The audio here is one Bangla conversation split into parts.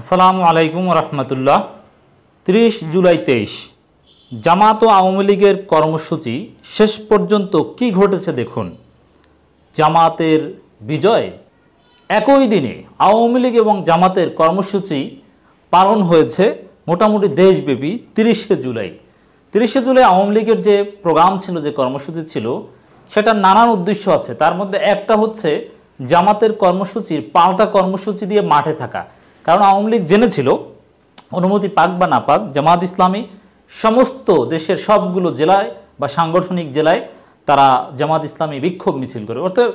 আসসালামু আলাইকুম রহমতুল্লাহ তিরিশ জুলাই তেইশ জামাত ও আওয়ামী লীগের কর্মসূচি শেষ পর্যন্ত কি ঘটেছে দেখুন জামাতের বিজয় একই দিনে আওয়ামী লীগ এবং জামাতের কর্মসূচি পালন হয়েছে মোটামুটি দেশব্যাপী তিরিশে জুলাই তিরিশে জুলাই আওয়ামী লীগের যে প্রোগ্রাম ছিল যে কর্মসূচি ছিল সেটা নানান উদ্দেশ্য আছে তার মধ্যে একটা হচ্ছে জামাতের কর্মসূচির পাল্টা কর্মসূচি দিয়ে মাঠে থাকা কারণ আওয়ামী লীগ জেনেছিল অনুমতি পাক বা না পাক জামাত ইসলামী সমস্ত দেশের সবগুলো জেলায় বা সাংগঠনিক জেলায় তারা জামাত ইসলামী বিক্ষোভ মিছিল করে অর্থাৎ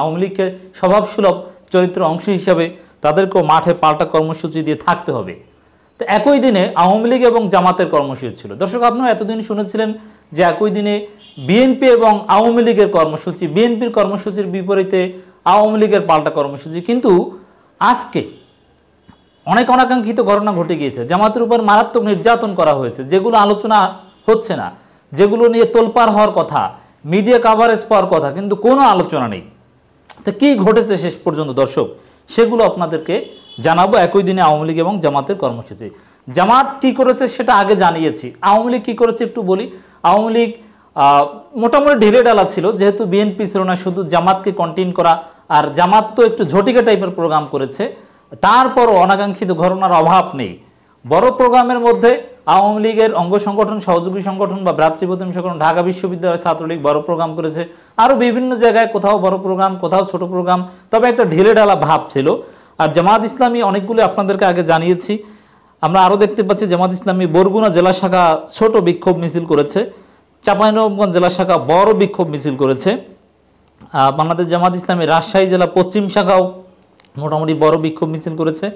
আওয়ামী লীগকে স্বভাবসুলভ চরিত্র অংশ হিসাবে তাদেরকেও মাঠে পাল্টা কর্মসূচি দিয়ে থাকতে হবে তো একই দিনে আওয়ামী লীগ এবং জামাতের কর্মসূচি ছিল দর্শক আপনারা এতদিন শুনেছিলেন যে একই দিনে বিএনপি এবং আওয়ামী লীগের কর্মসূচি বিএনপির কর্মসূচির বিপরীতে আওয়ামী লীগের পাল্টা কর্মসূচি কিন্তু আজকে অনেক অনাকাঙ্ক্ষিত ঘটনা ঘটে গিয়েছে জামাতের উপর মারাত্মক নির্যাতন করা হয়েছে যেগুলো আলোচনা হচ্ছে না যেগুলো নিয়ে তোলপার হওয়ার কথা মিডিয়া কাভারেজ পাওয়ার কথা কিন্তু কোনো আলোচনা নেই তো কী ঘটেছে শেষ পর্যন্ত দর্শক সেগুলো আপনাদেরকে জানাবো একই দিনে আওয়ামী লীগ এবং জামাতের কর্মসূচি জামাত কি করেছে সেটা আগে জানিয়েছি আওয়ামী লীগ কী করেছে একটু বলি আওয়ামী লীগ মোটামুটি ঢিলে ডালা ছিল যেহেতু বিএনপি ছিল না শুধু জামাতকে কন্টিন করা আর জামাত তো একটু ঝটিকা টাইপের প্রোগ্রাম করেছে তারপরও অনাকাঙ্ক্ষিত ঘটনার অভাব নেই বড় প্রোগ্রামের মধ্যে আওয়ামী লীগের অঙ্গ সংগঠন সহযোগী সংগঠন বা ভ্রাতৃপ্রতিম সংগঠন ঢাকা বিশ্ববিদ্যালয়ের ছাত্রলীগ বড় প্রোগ্রাম করেছে আরও বিভিন্ন জায়গায় কোথাও বড় প্রোগ্রাম কোথাও ছোট প্রোগ্রাম তবে একটা ঢেলে ঢালা ভাব ছিল আর জামাত ইসলামী অনেকগুলো আপনাদেরকে আগে জানিয়েছি আমরা আরও দেখতে পাচ্ছি জামাত ইসলামী বরগুনা জেলা শাখা ছোট বিক্ষোভ মিছিল করেছে চাঁপাইনবগঞ্জ জেলা শাখা বড় বিক্ষোভ মিছিল করেছে বাংলাদেশ জামাত ইসলামী রাজশাহী জেলা পশ্চিম শাখাও মোটামুটি বড় বিক্ষোভ মিছিল করেছে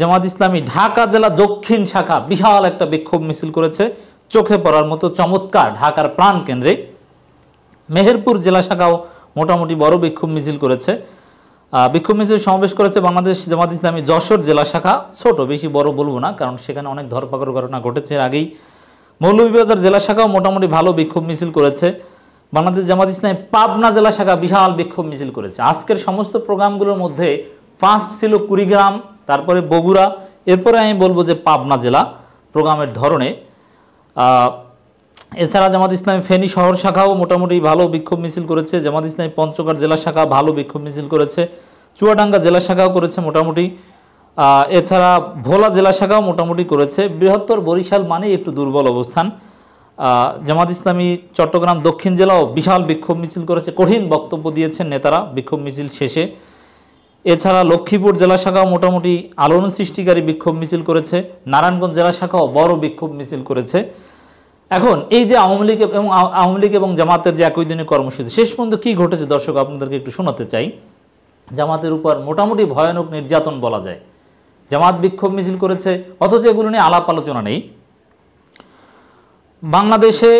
জামাত ইসলামী ঢাকা জেলা দক্ষিণ শাখা বিশাল একটা বিক্ষোভ মিছিল করেছে চোখে পড়ার মতো চমৎকার ঢাকার প্রাণ কেন্দ্রে মেহেরপুর জেলা শাখাও মোটামুটি বড় বিক্ষোভ মিছিল করেছে বিক্ষোভ মিছিল সমাবেশ করেছে বাংলাদেশ জামাত ইসলামী যশোর জেলা শাখা ছোট বেশি বড় বলবো না কারণ সেখানে অনেক ধরপাকড় ঘটনা ঘটেছে আগেই মৌলভীবাজার জেলা শাখাও মোটামুটি ভালো বিক্ষোভ মিছিল করেছে বাংলাদেশ জামাত ইসলাম পাবনা জেলা শাখা বিশাল বিক্ষোভ মিছিল করেছে আজকের সমস্ত প্রোগ্রামগুলোর মধ্যে ফার্স্ট ছিল কুড়িগ্রাম তারপরে বগুড়া এরপরে আমি বলবো যে পাবনা জেলা প্রোগ্রামের ধরনে এছাড়া জামাত ইসলামী ফেনী শহর শাখাও মোটামুটি ভালো বিক্ষোভ মিছিল করেছে জামাত ইসলামী পঞ্চগড় জেলা শাখা ভালো বিক্ষোভ মিছিল করেছে চুয়াডাঙ্গা জেলা শাখাও করেছে মোটামুটি এছাড়া ভোলা জেলা শাখাও মোটামুটি করেছে বৃহত্তর বরিশাল মানে একটু দুর্বল অবস্থান জামাত ইসলামী চট্টগ্রাম দক্ষিণ জেলাও বিশাল বিক্ষোভ মিছিল করেছে কঠিন বক্তব্য দিয়েছেন নেতারা বিক্ষোভ মিছিল শেষে এছাড়া লক্ষ্মীপুর জেলা শাখাও মোটামুটি আলোড়ন সৃষ্টিকারী বিক্ষোভ মিছিল করেছে নারায়ণগঞ্জ জেলা শাখাও বড় বিক্ষোভ মিছিল করেছে এখন এই যে আওয়ামী লীগ এবং আওয়ামী লীগ এবং জামাতের যে একই দিনের কর্মসূচি শেষ পর্যন্ত কী ঘটেছে দর্শক আপনাদেরকে একটু শোনাতে চাই জামাতের উপর মোটামুটি ভয়ানক নির্যাতন বলা যায় জামাত বিক্ষোভ মিছিল করেছে অথচ এগুলো নিয়ে আলাপ আলোচনা নেই বাংলাদেশে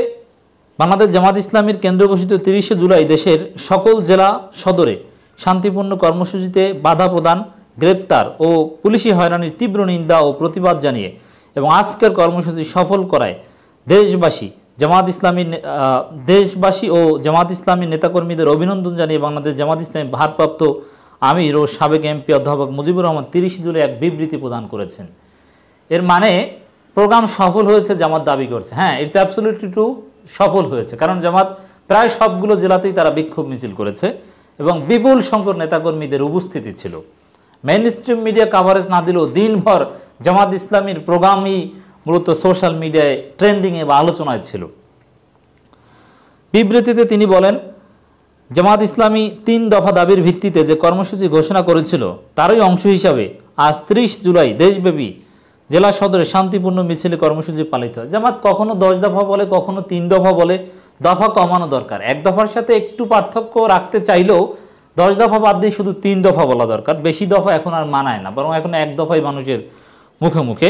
বাংলাদেশ জামাত ইসলামীর কেন্দ্র ঘোষিত তিরিশে জুলাই দেশের সকল জেলা সদরে শান্তিপূর্ণ কর্মসূচিতে বাধা প্রদান গ্রেপ্তার ও পুলিশি হয়রানির তীব্র নিন্দা ও প্রতিবাদ জানিয়ে এবং আজকের কর্মসূচি সফল করায় দেশবাসী জামাত ইসলামীর দেশবাসী ও জামাত ইসলামীর নেতাকর্মীদের অভিনন্দন জানিয়ে বাংলাদেশ জামাত ইসলামী ভারপ্রাপ্ত আমির ও সাবেক এমপি অধ্যাপক মুজিবুর রহমান তিরিশে জুলাই এক বিবৃতি প্রদান করেছেন এর মানে প্রোগ্রাম সফল হয়েছে জামাত দাবি করছে হ্যাঁ ইটস অ্যাবসোলিউটলি টু সফল হয়েছে কারণ জামাত প্রায় সবগুলো জেলাতেই তারা বিক্ষোভ মিছিল করেছে এবং বিপুল সংখ্যক নেতাকর্মীদের উপস্থিতি ছিল মেন স্ট্রিম মিডিয়া কাভারেজ না দিলেও দিনভর জামাত ইসলামীর প্রোগ্রামই মূলত সোশ্যাল মিডিয়ায় ট্রেন্ডিংয়ে বা আলোচনায় ছিল বিবৃতিতে তিনি বলেন জামাত ইসলামী তিন দফা দাবির ভিত্তিতে যে কর্মসূচি ঘোষণা করেছিল তারই অংশ হিসাবে আজ ত্রিশ জুলাই দেশব্যাপী জেলা সদরে শান্তিপূর্ণ মিছিল কর্মসূচি পালিত হয় জামাত কখনো দশ দফা বলে কখনো তিন দফা বলে দফা কমানো দরকার এক দফার সাথে একটু পার্থক্য রাখতে চাইলেও দশ দফা বাদ দিয়ে শুধু তিন দফা বলা দরকার বেশি দফা এখন আর মানায় না বরং এখন এক দফাই মানুষের মুখে মুখে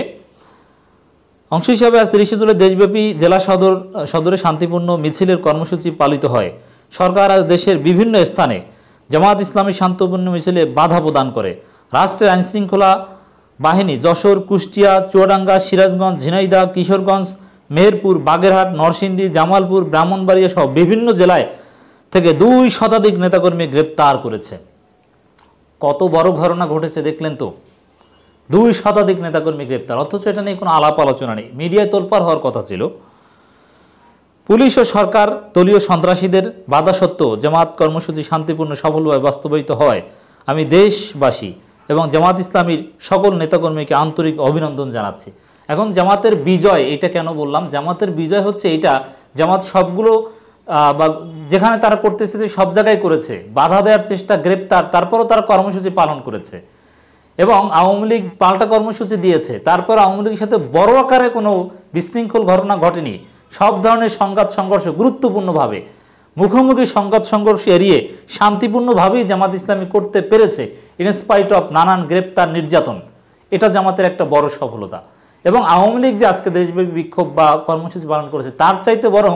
অংশ হিসাবে আজ তিরিশে জুলে দেশব্যাপী জেলা সদর সদরে শান্তিপূর্ণ মিছিলের কর্মসূচি পালিত হয় সরকার আজ দেশের বিভিন্ন স্থানে জামায়াত ইসলামী শান্তিপূর্ণ মিছিলে বাধা প্রদান করে রাষ্ট্রের আইনশৃঙ্খলা বাহিনী যশোর কুষ্টিয়া চুয়াডাঙ্গা সিরাজগঞ্জ ঝিনাইদা কিশোরগঞ্জ মেহেরপুর বাগেরহাট নরসিংদী জামালপুর ব্রাহ্মণবাড়িয়া সহ বিভিন্ন জেলায় থেকে দুই শতাধিক নেতাকর্মী গ্রেপ্তার করেছে কত বড় ঘটনা ঘটেছে দেখলেন তো দুই শতাধিক নেতাকর্মী গ্রেপ্তার অথচ এটা নিয়ে কোনো আলাপ আলোচনা নেই মিডিয়ায় তোলপার হওয়ার কথা ছিল পুলিশ ও সরকার দলীয় সন্ত্রাসীদের বাধা সত্ত্বেও জামাত কর্মসূচি শান্তিপূর্ণ সফলভাবে বাস্তবায়িত হয় আমি দেশবাসী এবং জামাত ইসলামীর সকল নেতাকর্মীকে আন্তরিক অভিনন্দন জানাচ্ছি এখন জামাতের বিজয় এটা কেন বললাম জামাতের বিজয় হচ্ছে এটা জামাত সবগুলো বা যেখানে তারা করতেছে সে সব জায়গায় করেছে বাধা দেওয়ার চেষ্টা গ্রেপ্তার তারপরও তারা কর্মসূচি পালন করেছে এবং আওয়ামী লীগ পাল্টা কর্মসূচি দিয়েছে তারপর আওয়ামী লীগের সাথে বড় আকারে কোনো বিশৃঙ্খল ঘটনা ঘটেনি সব ধরনের সংঘাত সংঘর্ষ গুরুত্বপূর্ণভাবে মুখোমুখি সংঘাত সংঘর্ষ এড়িয়ে শান্তিপূর্ণভাবেই জামাত ইসলামী করতে পেরেছে ইনস্পাইট অফ নানান গ্রেপ্তার নির্যাতন এটা জামাতের একটা বড় সফলতা এবং আওয়ামী লীগ যে আজকে দেশব্যাপী বিক্ষোভ বা কর্মসূচি পালন করেছে তার চাইতে বরং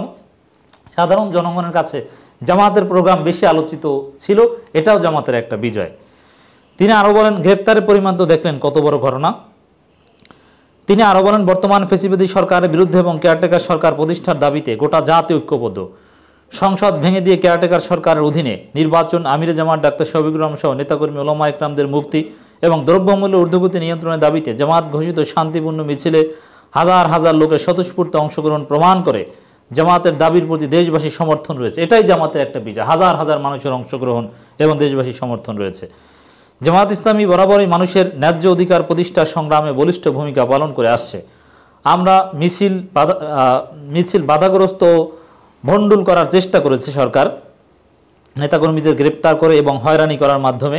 সাধারণ জনগণের কাছে জামাতের প্রোগ্রাম বেশি আলোচিত ছিল এটাও জামাতের একটা বিজয় তিনি আরও বলেন গ্রেপ্তারের পরিমাণ তো দেখলেন কত বড় ঘটনা তিনি আরও বলেন বর্তমান ফেসিবাদী সরকারের বিরুদ্ধে এবং কেয়ারটেকার সরকার প্রতিষ্ঠার দাবিতে গোটা জাতি ঐক্যবদ্ধ সংসদ ভেঙে দিয়ে কেয়ারটেকার সরকারের অধীনে নির্বাচন আমিরে জামাত ডাক্তার শফিক সহ নেতাকর্মী ওলামা একরামদের মুক্তি এবং দ্রব্যমূল্য ঊর্ধ্বগতি নিয়ন্ত্রণের দাবিতে জামাত ঘোষিত শান্তিপূর্ণ মিছিলে হাজার হাজার লোকের স্বতঃস্ফূর্ত অংশগ্রহণ প্রমাণ করে জামাতের দাবির প্রতি দেশবাসীর সমর্থন রয়েছে এটাই জামাতের একটা বিজয় হাজার হাজার মানুষের অংশগ্রহণ এবং দেশবাসীর সমর্থন রয়েছে জামাত ইসলামী বরাবরই মানুষের ন্যায্য অধিকার প্রতিষ্ঠার সংগ্রামে বলিষ্ঠ ভূমিকা পালন করে আসছে আমরা মিছিল বাধা মিছিল বাধাগ্রস্ত ভণ্ডুল করার চেষ্টা করেছে সরকার নেতাকর্মীদের গ্রেপ্তার করে এবং হয়রানি করার মাধ্যমে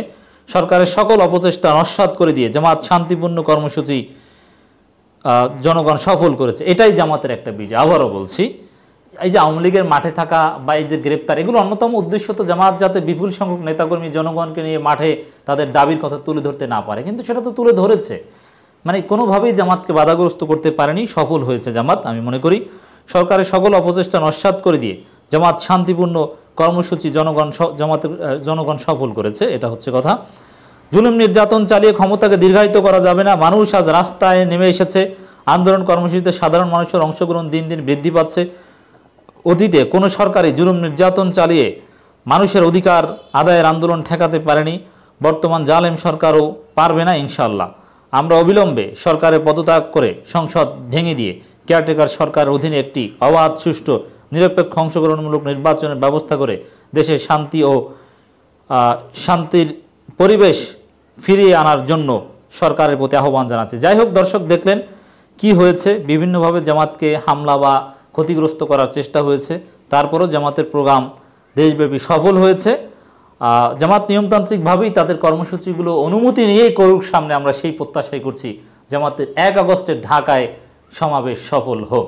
সরকারের সকল অপচেষ্টা নস্বাত করে দিয়ে জামাত শান্তিপূর্ণ কর্মসূচি জনগণ সফল করেছে এটাই জামাতের একটা বিজয় আবারও বলছি এই যে আওয়ামী লীগের মাঠে থাকা বা এই যে গ্রেপ্তার এগুলো অন্যতম উদ্দেশ্য তো জামাত যাতে বিপুল সংখ্যক নেতাকর্মী জনগণকে নিয়ে মাঠে তাদের দাবির কথা তুলে ধরতে না পারে কিন্তু সেটা তো তুলে ধরেছে মানে কোনোভাবেই জামাতকে বাধাগ্রস্ত করতে পারেনি সফল হয়েছে জামাত আমি মনে করি সরকারের সকল অপচেষ্টা নস্বাত করে দিয়ে জামাত শান্তিপূর্ণ কর্মসূচি জনগণ জামাতের জনগণ সফল করেছে এটা হচ্ছে কথা জুলুম নির্যাতন চালিয়ে ক্ষমতাকে দীর্ঘায়িত করা যাবে না মানুষ আজ রাস্তায় নেমে এসেছে আন্দোলন কর্মসূচিতে সাধারণ মানুষের অংশগ্রহণ দিন দিন বৃদ্ধি পাচ্ছে অতীতে কোনো সরকারই জুলুম নির্যাতন চালিয়ে মানুষের অধিকার আদায়ের আন্দোলন ঠেকাতে পারেনি বর্তমান জালেম সরকারও পারবে না ইনশাল্লাহ আমরা অবিলম্বে সরকারের পদত্যাগ করে সংসদ ভেঙে দিয়ে কেয়ারটেকার সরকার অধীনে একটি অবাধ সুষ্ঠু নিরপেক্ষ অংশগ্রহণমূলক নির্বাচনের ব্যবস্থা করে দেশের শান্তি ও শান্তির পরিবেশ ফিরিয়ে আনার জন্য সরকারের প্রতি আহ্বান জানাচ্ছে যাই হোক দর্শক দেখলেন কি হয়েছে বিভিন্নভাবে জামাতকে হামলা বা ক্ষতিগ্রস্ত করার চেষ্টা হয়েছে তারপরও জামাতের প্রোগ্রাম দেশব্যাপী সফল হয়েছে জামাত নিয়মতান্ত্রিকভাবেই তাদের কর্মসূচিগুলো অনুমতি নিয়েই করুক সামনে আমরা সেই প্রত্যাশাই করছি জামাতের এক আগস্টের ঢাকায় সমাবেশ সফল হোক